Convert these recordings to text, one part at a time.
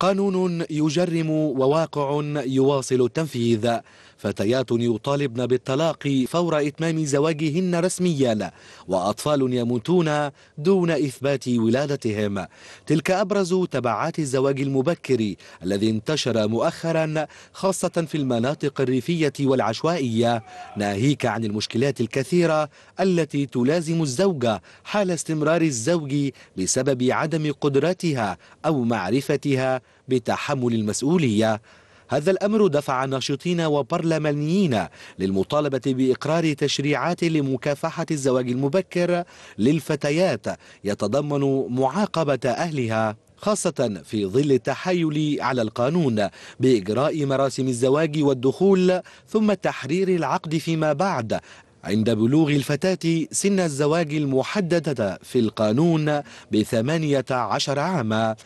قانون يجرم وواقع يواصل التنفيذ فتيات يطالبن بالطلاق فور إتمام زواجهن رسميا وأطفال يموتون دون إثبات ولادتهم تلك أبرز تبعات الزواج المبكر الذي انتشر مؤخرا خاصة في المناطق الريفية والعشوائية ناهيك عن المشكلات الكثيرة التي تلازم الزوجة حال استمرار الزوج بسبب عدم قدرتها أو معرفتها بتحمل المسؤولية هذا الأمر دفع ناشطين وبرلمانيين للمطالبة بإقرار تشريعات لمكافحة الزواج المبكر للفتيات يتضمن معاقبة أهلها خاصة في ظل التحايل على القانون بإجراء مراسم الزواج والدخول ثم تحرير العقد فيما بعد عند بلوغ الفتاة سن الزواج المحددة في القانون بثمانية عشر عاما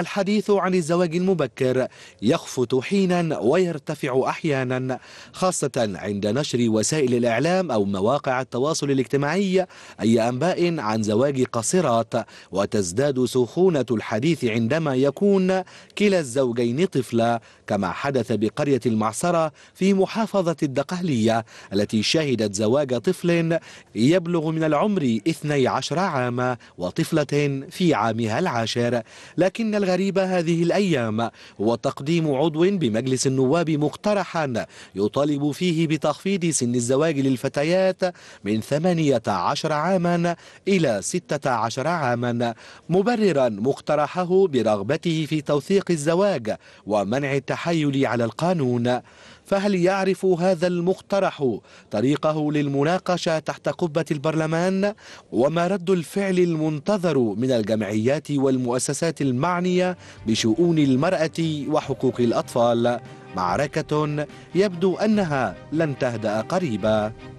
الحديث عن الزواج المبكر يخفت حينا ويرتفع أحيانا خاصة عند نشر وسائل الإعلام أو مواقع التواصل الاجتماعي أي أنباء عن زواج قاصرات وتزداد سخونة الحديث عندما يكون كلا الزوجين طفلا كما حدث بقرية المعصرة في محافظة الدقهلية التي شهدت زواج طفل يبلغ من العمر 12 عاما وطفلة في عامها العاشر لكن الغريبة هذه الأيام هو تقديم عضو بمجلس النواب مقترحا يطالب فيه بتخفيض سن الزواج للفتيات من 18 عاما إلى 16 عاما مبررا مقترحه برغبته في توثيق الزواج ومنع التحايل على القانون فهل يعرف هذا المقترح طريقه للمناقشة تحت قبة البرلمان وما رد الفعل المنتظر من الجمعيات والمؤسسات المعنية بشؤون المرأة وحقوق الأطفال معركة يبدو أنها لن تهدأ قريبا